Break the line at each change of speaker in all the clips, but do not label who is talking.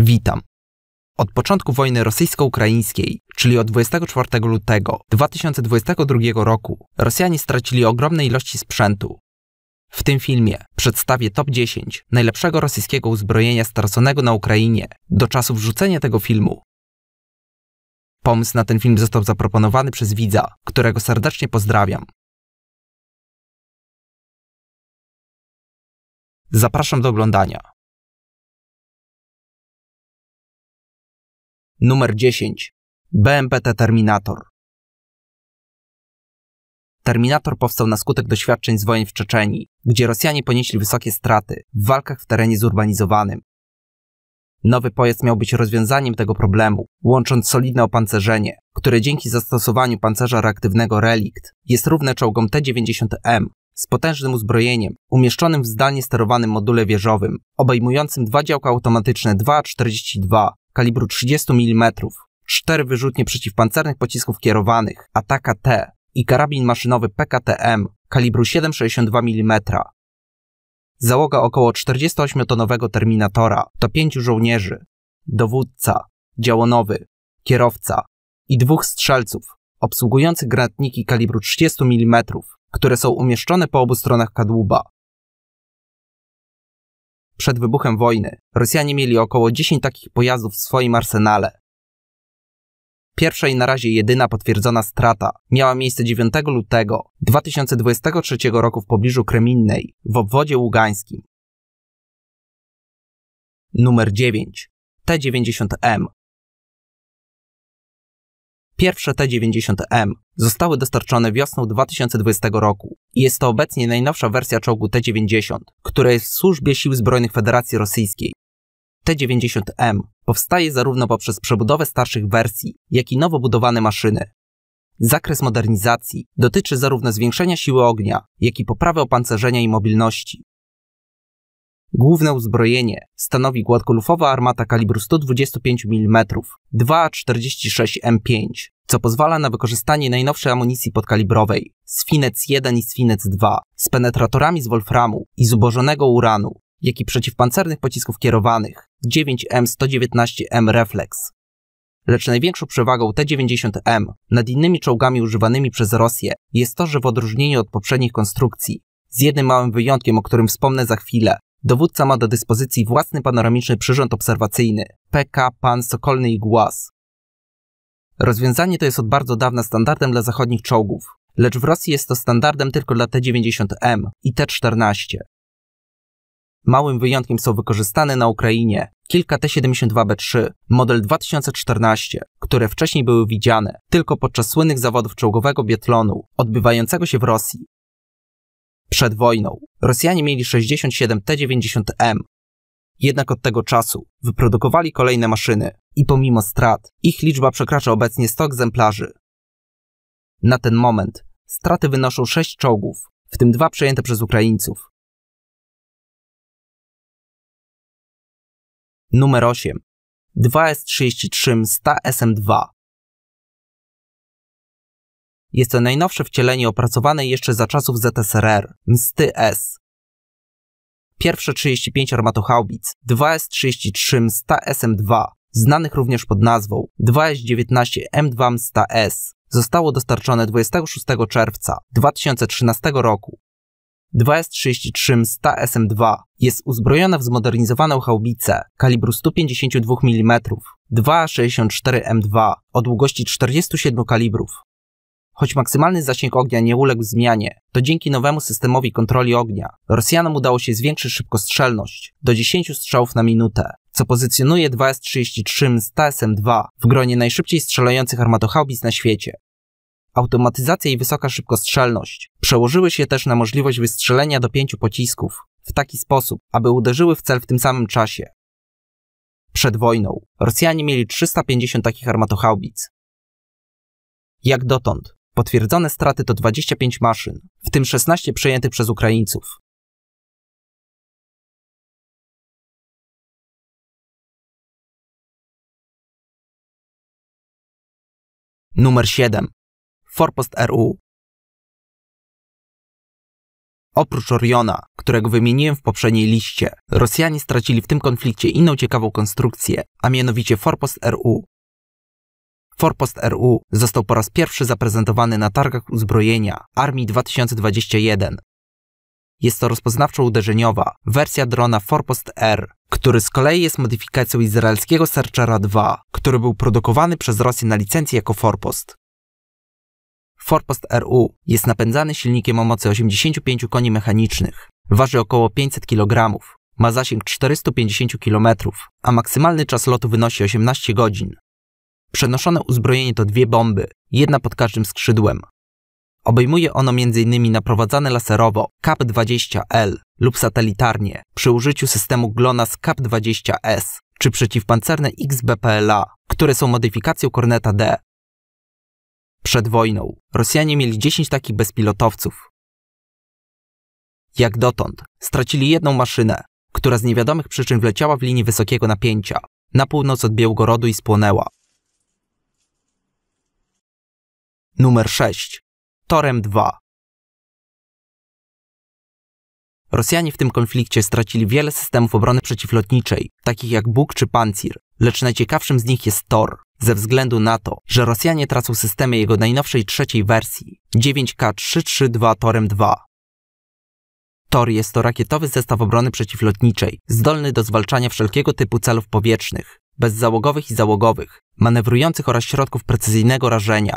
Witam. Od początku wojny rosyjsko-ukraińskiej, czyli od 24 lutego 2022 roku, Rosjanie stracili ogromne ilości sprzętu. W tym filmie przedstawię top 10 najlepszego rosyjskiego uzbrojenia straconego na Ukrainie do czasu wrzucenia tego filmu. Pomysł na ten film
został zaproponowany przez widza, którego serdecznie pozdrawiam. Zapraszam do oglądania. Numer 10. BMPT Terminator. Terminator powstał na skutek doświadczeń z
wojen w Czeczenii, gdzie Rosjanie ponieśli wysokie straty w walkach w terenie zurbanizowanym. Nowy pojazd miał być rozwiązaniem tego problemu, łącząc solidne opancerzenie, które dzięki zastosowaniu pancerza reaktywnego Relikt jest równe czołgom T-90M z potężnym uzbrojeniem umieszczonym w zdalnie sterowanym module wieżowym, obejmującym dwa działka automatyczne 2-42 kalibru 30 mm, cztery wyrzutnie przeciwpancernych pocisków kierowanych ataka t i karabin maszynowy PKTM kalibru 7,62 mm. Załoga około 48-tonowego Terminatora to pięciu żołnierzy, dowódca, działonowy, kierowca i dwóch strzelców obsługujących granatniki kalibru 30 mm, które są umieszczone po obu stronach kadłuba. Przed wybuchem wojny Rosjanie mieli około 10 takich pojazdów w swoim arsenale. Pierwsza i na razie jedyna potwierdzona strata miała miejsce 9 lutego 2023 roku w
pobliżu Kreminnej w obwodzie ługańskim. Numer 9. T-90M
Pierwsze T-90M zostały dostarczone wiosną 2020 roku i jest to obecnie najnowsza wersja czołgu T-90, która jest w służbie Sił Zbrojnych Federacji Rosyjskiej. T-90M powstaje zarówno poprzez przebudowę starszych wersji, jak i nowo budowane maszyny. Zakres modernizacji dotyczy zarówno zwiększenia siły ognia, jak i poprawy opancerzenia i mobilności. Główne uzbrojenie stanowi gładkolufowa armata kalibru 125 mm 2,46 M5, co pozwala na wykorzystanie najnowszej amunicji podkalibrowej Sfinec 1 i Sfinec 2 z penetratorami z wolframu i zubożonego uranu, jak i przeciwpancernych pocisków kierowanych 9M119M Reflex. Lecz największą przewagą T-90M nad innymi czołgami używanymi przez Rosję jest to, że w odróżnieniu od poprzednich konstrukcji z jednym małym wyjątkiem, o którym wspomnę za chwilę. Dowódca ma do dyspozycji własny panoramiczny przyrząd obserwacyjny PK Pan Sokolny i Głaz. Rozwiązanie to jest od bardzo dawna standardem dla zachodnich czołgów, lecz w Rosji jest to standardem tylko dla T-90M i T-14. Małym wyjątkiem są wykorzystane na Ukrainie kilka T-72B3, model 2014, które wcześniej były widziane tylko podczas słynnych zawodów czołgowego biatlonu odbywającego się w Rosji przed wojną Rosjanie mieli 67 T-90M. Jednak od tego czasu wyprodukowali kolejne maszyny i pomimo strat ich liczba przekracza obecnie 100 egzemplarzy.
Na ten moment straty wynoszą 6 czołgów, w tym dwa przejęte przez Ukraińców. Numer 8. 2S-33 Msta SM-2
jest to najnowsze wcielenie opracowane jeszcze za czasów ZSRR, Msty S. Pierwsze 35 armatochaubic, 2S-33 Msta SM-2, znanych również pod nazwą 2S-19 M2 Msta S, zostało dostarczone 26 czerwca 2013 roku. 2S-33 Msta SM-2 jest uzbrojone w zmodernizowaną haubicę kalibru 152 mm 2 64 M2 o długości 47 kalibrów Choć maksymalny zasięg ognia nie uległ zmianie, to dzięki nowemu systemowi kontroli ognia Rosjanom udało się zwiększyć szybkostrzelność do 10 strzałów na minutę, co pozycjonuje 2S-33 z TSM-2 w gronie najszybciej strzelających armatochaubic na świecie. Automatyzacja i wysoka szybkostrzelność przełożyły się też na możliwość wystrzelenia do pięciu pocisków w taki sposób, aby uderzyły w cel w tym samym czasie. Przed wojną Rosjanie mieli 350 takich armatochaubic.
Jak dotąd Potwierdzone straty to 25 maszyn, w tym 16 przejętych przez Ukraińców. Numer 7. Forpost RU.
Oprócz Oriona, którego wymieniłem w poprzedniej liście, Rosjanie stracili w tym konflikcie inną ciekawą konstrukcję, a mianowicie Forpost RU, Forpost RU został po raz pierwszy zaprezentowany na targach uzbrojenia Armii 2021. Jest to rozpoznawczo-uderzeniowa wersja drona Forpost R, który z kolei jest modyfikacją izraelskiego Searchera 2, który był produkowany przez Rosję na licencji jako Forpost. Forpost RU jest napędzany silnikiem o mocy 85 koni mechanicznych, waży około 500 kg, ma zasięg 450 km, a maksymalny czas lotu wynosi 18 godzin. Przenoszone uzbrojenie to dwie bomby, jedna pod każdym skrzydłem. Obejmuje ono m.in. naprowadzane laserowo KAP-20L lub satelitarnie przy użyciu systemu GLONASS KAP-20S czy przeciwpancerne XBPLA, które są modyfikacją Korneta D. Przed wojną Rosjanie mieli 10 takich bezpilotowców. Jak dotąd stracili jedną maszynę, która z niewiadomych przyczyn wleciała w linii wysokiego napięcia na północ od Białgorodu i spłonęła.
numer 6, Torem 2. Rosjanie w tym konflikcie stracili wiele systemów obrony przeciwlotniczej, takich jak
Buk czy Pancir, lecz najciekawszym z nich jest Tor, ze względu na to, że Rosjanie tracą systemy jego najnowszej trzeciej wersji 9K332 Torem 2. Tor jest to rakietowy zestaw obrony przeciwlotniczej, zdolny do zwalczania wszelkiego typu celów powietrznych, bezzałogowych i załogowych, manewrujących oraz środków precyzyjnego rażenia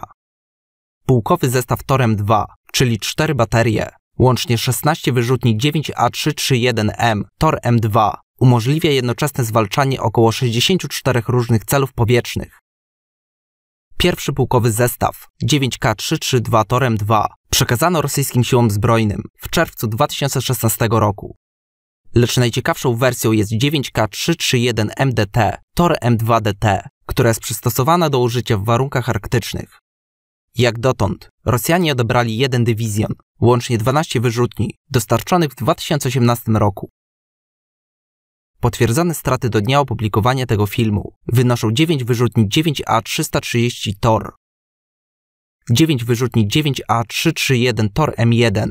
pułkowy zestaw Torem 2, czyli 4 baterie, łącznie 16 wyrzutni 9A331M Tor M2 umożliwia jednoczesne zwalczanie około 64 różnych celów powietrznych. Pierwszy pułkowy zestaw 9K332 Torem 2 przekazano rosyjskim siłom zbrojnym w czerwcu 2016 roku. Lecz najciekawszą wersją jest 9K331 MDT Tor M2DT, która jest przystosowana do użycia w warunkach arktycznych. Jak dotąd Rosjanie odebrali jeden dywizjon, łącznie 12 wyrzutni, dostarczonych w 2018 roku. Potwierdzone straty do dnia opublikowania tego filmu wynoszą 9 wyrzutni 9A330 TOR, 9 wyrzutni 9A331 TOR M1,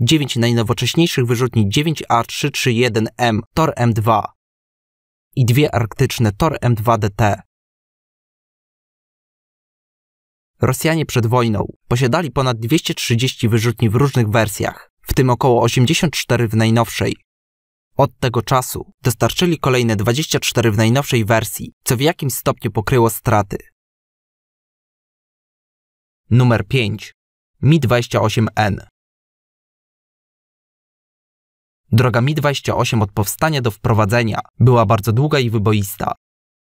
9 najnowocześniejszych wyrzutni 9A331M TOR M2 i dwie arktyczne TOR M2DT. Rosjanie przed wojną posiadali ponad 230 wyrzutni w różnych wersjach, w tym około 84 w najnowszej. Od tego czasu dostarczyli kolejne 24 w najnowszej wersji, co w jakimś stopniu pokryło straty.
Numer 5. Mi-28N Droga Mi-28 od powstania do wprowadzenia była
bardzo długa i wyboista.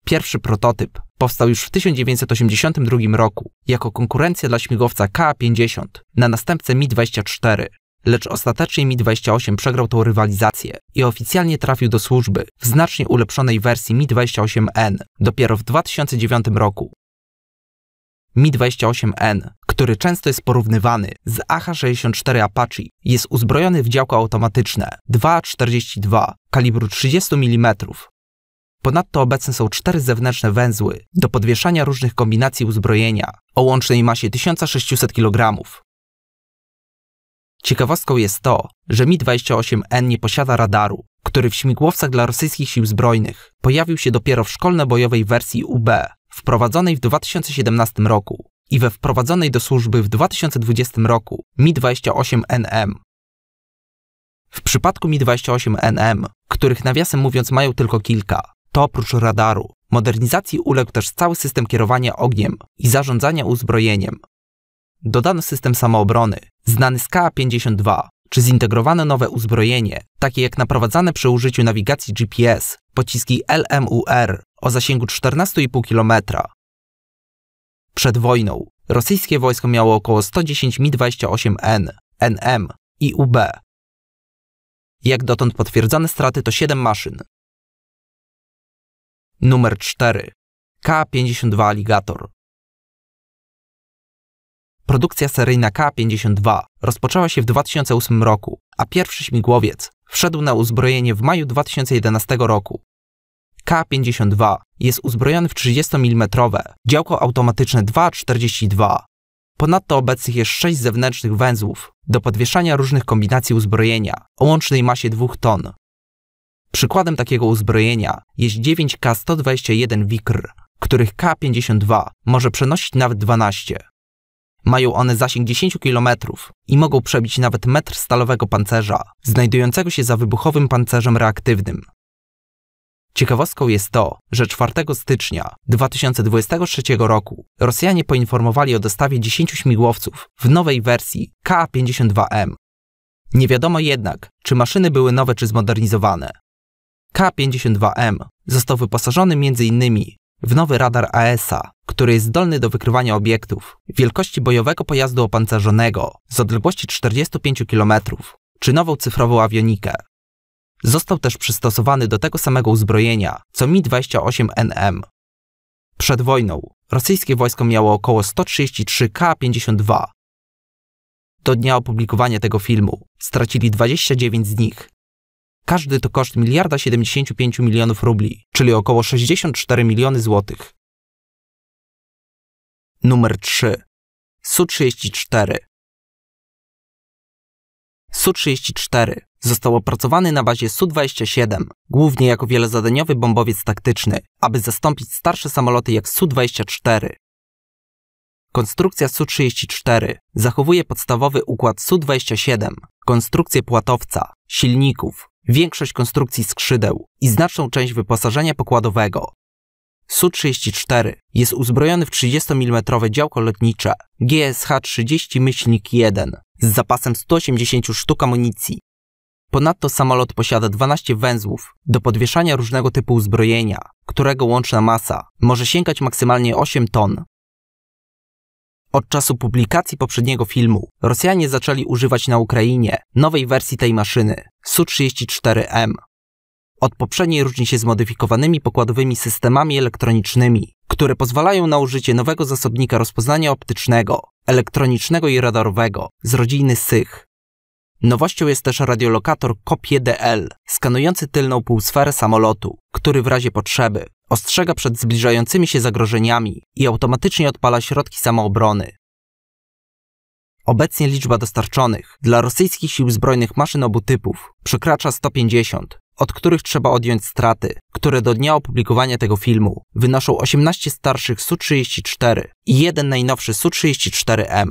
Pierwszy prototyp powstał już w 1982 roku jako konkurencja dla śmigłowca Ka-50 na następcę Mi-24, lecz ostatecznie Mi-28 przegrał tą rywalizację i oficjalnie trafił do służby w znacznie ulepszonej wersji Mi-28N dopiero w 2009 roku. Mi-28N, który często jest porównywany z AH-64 Apache, jest uzbrojony w działko automatyczne 2.42 kalibru 30 mm Ponadto obecne są cztery zewnętrzne węzły do podwieszania różnych kombinacji uzbrojenia o łącznej masie 1600 kg. Ciekawostką jest to, że Mi-28N nie posiada radaru, który w śmigłowcach dla rosyjskich sił zbrojnych pojawił się dopiero w szkolno-bojowej wersji UB, wprowadzonej w 2017 roku i we wprowadzonej do służby w 2020 roku Mi-28NM. W przypadku Mi-28NM, których nawiasem mówiąc mają tylko kilka, to oprócz radaru. Modernizacji uległ też cały system kierowania ogniem i zarządzania uzbrojeniem. Dodano system samoobrony, znany z KA-52, czy zintegrowano nowe uzbrojenie, takie jak naprowadzane przy użyciu nawigacji GPS, pociski LMUR o zasięgu 14,5 km. Przed wojną rosyjskie wojsko miało około 110 Mi-28N, NM i UB.
Jak dotąd potwierdzone straty to 7 maszyn, Numer 4. K52 Alligator.
Produkcja seryjna K52 rozpoczęła się w 2008 roku, a pierwszy śmigłowiec wszedł na uzbrojenie w maju 2011 roku. K52 jest uzbrojony w 30 mm działko automatyczne 2.42. Ponadto obecnych jest 6 zewnętrznych węzłów do podwieszania różnych kombinacji uzbrojenia o łącznej masie 2 ton Przykładem takiego uzbrojenia jest 9K121 Wikr, których K52 może przenosić nawet 12. Mają one zasięg 10 km i mogą przebić nawet metr stalowego pancerza, znajdującego się za wybuchowym pancerzem reaktywnym. Ciekawostką jest to, że 4 stycznia 2023 roku Rosjanie poinformowali o dostawie 10 śmigłowców w nowej wersji K-52M. Nie wiadomo jednak, czy maszyny były nowe czy zmodernizowane. K-52M. Został wyposażony m.in. w nowy radar AESA, który jest zdolny do wykrywania obiektów, wielkości bojowego pojazdu opancerzonego z odległości 45 km, czy nową cyfrową awionikę. Został też przystosowany do tego samego uzbrojenia, co Mi-28NM. Przed wojną rosyjskie wojsko miało około 133 K-52. Do dnia opublikowania tego filmu stracili 29 z nich każdy to koszt miliarda 75 milionów rubli,
czyli około 64 miliony złotych. Numer 3. Su-34
Su-34 został opracowany na bazie Su-27, głównie jako wielozadaniowy bombowiec taktyczny, aby zastąpić starsze samoloty jak Su-24. Konstrukcja Su-34 zachowuje podstawowy układ Su-27, konstrukcję płatowca, silników, większość konstrukcji skrzydeł i znaczną część wyposażenia pokładowego. Su-34 jest uzbrojony w 30 mm działko lotnicze GSH-30-1 z zapasem 180 sztuk amunicji. Ponadto samolot posiada 12 węzłów do podwieszania różnego typu uzbrojenia, którego łączna masa może sięgać maksymalnie 8 ton. Od czasu publikacji poprzedniego filmu Rosjanie zaczęli używać na Ukrainie nowej wersji tej maszyny Su-34M. Od poprzedniej różni się zmodyfikowanymi pokładowymi systemami elektronicznymi, które pozwalają na użycie nowego zasobnika rozpoznania optycznego, elektronicznego i radarowego z rodziny SYCH. Nowością jest też radiolokator cop 1 skanujący tylną półsferę samolotu, który w razie potrzeby Ostrzega przed zbliżającymi się zagrożeniami i automatycznie odpala środki samoobrony. Obecnie liczba dostarczonych dla rosyjskich sił zbrojnych maszyn obu typów przekracza 150, od których trzeba odjąć straty, które do dnia opublikowania tego filmu wynoszą 18 starszych Su-34 i jeden
najnowszy Su-34M.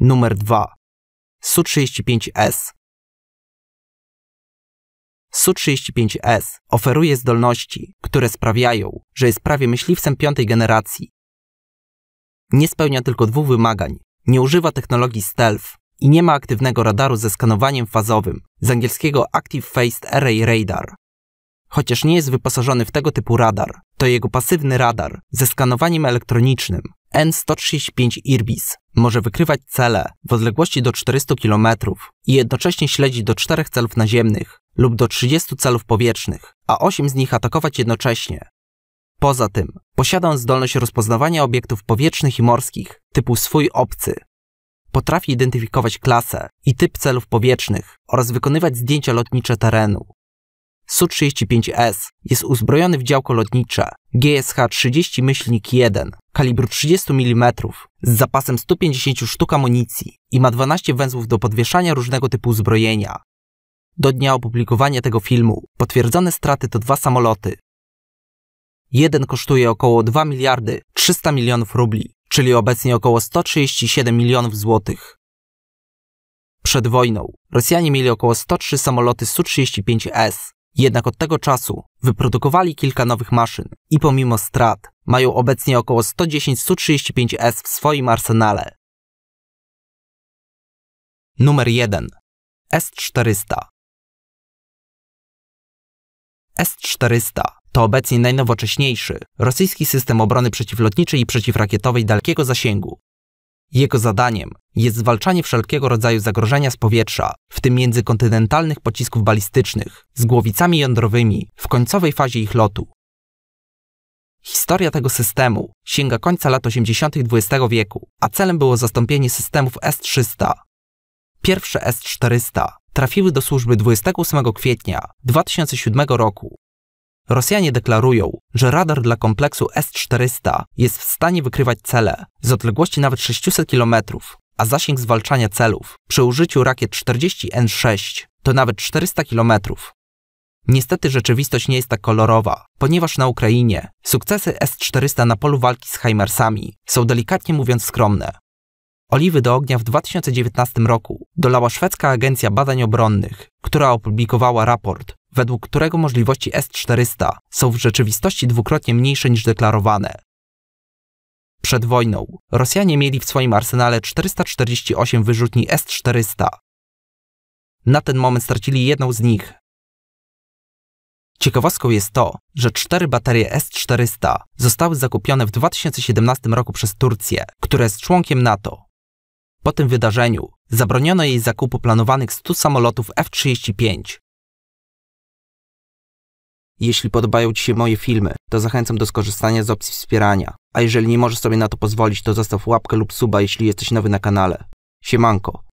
Numer 2 Su-35S Su-35S
oferuje zdolności, które sprawiają, że jest prawie myśliwcem piątej generacji. Nie spełnia tylko dwóch wymagań. Nie używa technologii stealth i nie ma aktywnego radaru ze skanowaniem fazowym, z angielskiego Active Phased Array Radar. Chociaż nie jest wyposażony w tego typu radar, to jego pasywny radar ze skanowaniem elektronicznym N-135 IRBIS może wykrywać cele w odległości do 400 km i jednocześnie śledzić do czterech celów naziemnych lub do 30 celów powietrznych, a 8 z nich atakować jednocześnie. Poza tym posiada on zdolność rozpoznawania obiektów powietrznych i morskich typu swój obcy. Potrafi identyfikować klasę i typ celów powietrznych oraz wykonywać zdjęcia lotnicze terenu. Su-35S jest uzbrojony w działko lotnicze GSH-30-1 kalibru 30 mm z zapasem 150 sztuk amunicji i ma 12 węzłów do podwieszania różnego typu uzbrojenia, do dnia opublikowania tego filmu potwierdzone straty to dwa samoloty. Jeden kosztuje około 2 miliardy 300 milionów rubli, czyli obecnie około 137 milionów złotych. Przed wojną Rosjanie mieli około 103 samoloty Su-35S, jednak od tego czasu wyprodukowali kilka nowych maszyn i pomimo strat mają obecnie około
110 Su-35S w swoim arsenale. Numer 1. S-400
S-400. To obecnie najnowocześniejszy rosyjski system obrony przeciwlotniczej i przeciwrakietowej dalekiego zasięgu. Jego zadaniem jest zwalczanie wszelkiego rodzaju zagrożenia z powietrza, w tym międzykontynentalnych pocisków balistycznych z głowicami jądrowymi w końcowej fazie ich lotu. Historia tego systemu sięga końca lat 80. XX wieku, a celem było zastąpienie systemów S-300. Pierwsze S-400 trafiły do służby 28 kwietnia 2007 roku. Rosjanie deklarują, że radar dla kompleksu S-400 jest w stanie wykrywać cele z odległości nawet 600 km, a zasięg zwalczania celów przy użyciu rakiet 40N6 to nawet 400 km. Niestety rzeczywistość nie jest tak kolorowa, ponieważ na Ukrainie sukcesy S-400 na polu walki z Heimersami są delikatnie mówiąc skromne. Oliwy do ognia w 2019 roku dolała szwedzka agencja badań obronnych, która opublikowała raport, według którego możliwości S-400 są w rzeczywistości dwukrotnie mniejsze niż deklarowane. Przed wojną Rosjanie mieli w swoim arsenale 448 wyrzutni S-400. Na ten moment stracili jedną z nich. Ciekawostką jest to, że cztery baterie S-400 zostały zakupione w 2017 roku przez Turcję, która jest członkiem NATO. Po tym wydarzeniu zabroniono jej zakupu planowanych 100 samolotów F-35. Jeśli podobają Ci się moje filmy, to zachęcam do skorzystania z opcji wspierania. A jeżeli
nie możesz sobie na to pozwolić, to zostaw łapkę lub suba, jeśli jesteś nowy na kanale. Siemanko.